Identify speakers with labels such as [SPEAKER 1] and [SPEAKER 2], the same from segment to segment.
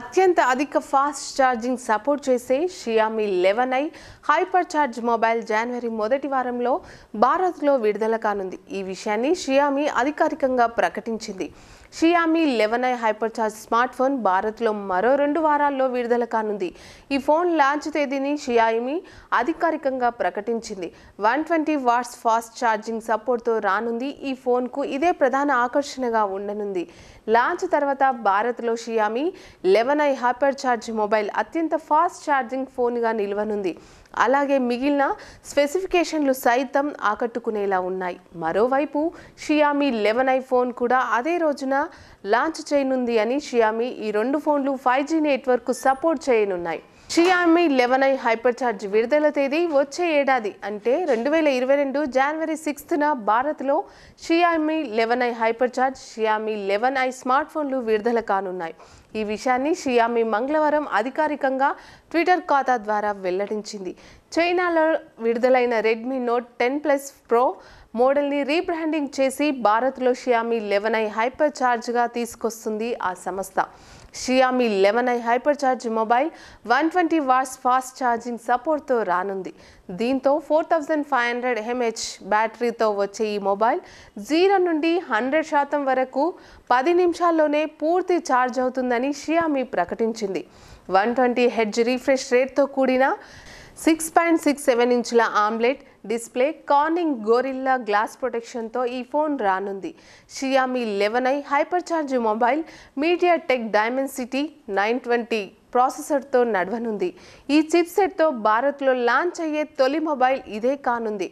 [SPEAKER 1] అత్యంత అధిక fast charging support చేసే Xiaomi eleven I hyper charge mobile జనవరి మొదటి వారంలో భారత్లో విడుదల కానుంది ఈ విషయాన్ని షియామి అధికారికంగా ప్రకటించింది Xiaomi eleven I hyper charge smartphone భారత్లో మరో రెండు వారాల్లో విడుదల కానుంది ఈ ఫోన్ లాంచ్ తేదీని షియామి అధికారికంగా ప్రకటించింది one twenty watts fast charging సపోర్ట్తో రానుంది ఈ ఫోన్కు ఇదే ప్రధాన ఆకర్షణగా ఉండనుంది లాంచ్ తర్వాత భారత్లో Xiaomi eleven eleven I hyper charge mobile అత్యంత ఫాస్ట్ ఛార్జింగ్ ఫోన్గా నిలవనుంది అలాగే మిగిలిన స్పెసిఫికేషన్లు సైతం ఆకట్టుకునేలా ఉన్నాయి మరోవైపు షియామి లెవెన్ ఐ ఫోన్ కూడా అదే రోజున లాంచ్ చేయనుంది అని షియామి ఈ రెండు ఫోన్లు ఫైవ్ జీ నెట్వర్క్ సపోర్ట్ చేయనున్నాయి Xiaomi eleven I hyper charge విడుదల తేదీ వచ్చే ఏడాది అంటే రెండు వేల ఇరవై రెండు జనవరి సిక్స్త్న భారత్లో Xiaomi eleven I hyper charge Xiaomi eleven i smart ఫోన్లు విడుదల కానున్నాయి ఈ విషయాన్ని షియామి మంగళవారం అధికారికంగా ట్విట్టర్ ఖాతా ద్వారా వెల్లడించింది చైనాలో విడుదలైన Redmi note ten plus pro మోడల్ని రీబ్రాండింగ్ చేసి భారత్లో షియామి లెవెన్ ఐ హైపర్ చార్జ్గా తీసుకొస్తుంది ఆ సంస్థ Xiaomi eleven I hyper charge mobile one twenty watts fast charging సపోర్ట్తో రానుంది దీంతో four thousand five hundred mAh బ్యాటరీతో వచ్చే ఈ మొబైల్ జీరో నుండి హండ్రెడ్ శాతం వరకు పది నిమిషాల్లోనే పూర్తి ఛార్జ్ అవుతుందని షియామి ప్రకటించింది వన్ ట్వంటీ హెడ్జ్ రీఫ్రెష్ రేట్తో కూడిన సిక్స్ పాయింట్ సిక్స్ సెవెన్ ఇంచుల AMOLED display Corning Gorilla glass ప్రొటెక్షన్తో ఈ ఫోన్ రానుంది Xiaomi eleven I hyper charge mobile MediaTek city nine twenty ప్రాసెసర్తో నడవనుంది ఈ చిప్సెట్తో భారత్లో లాంచ్ అయ్యే తొలి మొబైల్ ఇదే కానుంది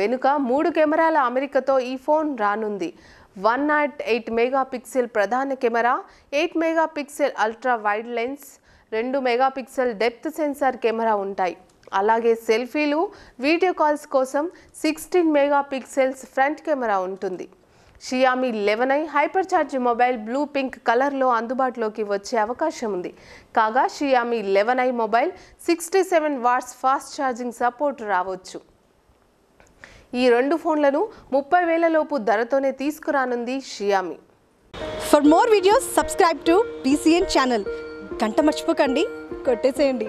[SPEAKER 1] వెనుక మూడు కెమెరాల అమెరికతో ఈ ఫోన్ రానుంది వన్ నాట్ ఎయిట్ మెగాపిక్సెల్ ప్రధాన camera eight megapixel ultra wide lens రెండు మెగాపిక్సెల్ డెప్త్ సెన్సార్ కెమెరా ఉంటాయి అలాగే సెల్ఫీలు వీడియో కాల్స్ కోసం sixteen mega pixels front camera ఉంటుంది Xiaomi eleven I hyper charge mobile blue pink కలర్లో అందుబాటులోకి వచ్చే అవకాశం ఉంది కాగా Xiaomi eleven i mobile sixty seven watts fast charging support రావచ్చు ఈ రెండు ఫోన్లను ముప్పై వేలలోపు ధరతోనే తీసుకురానుంది Xiaomi for more videos subscribe to PCN channel గంట మర్చిపోకండి కొట్టేసేయండి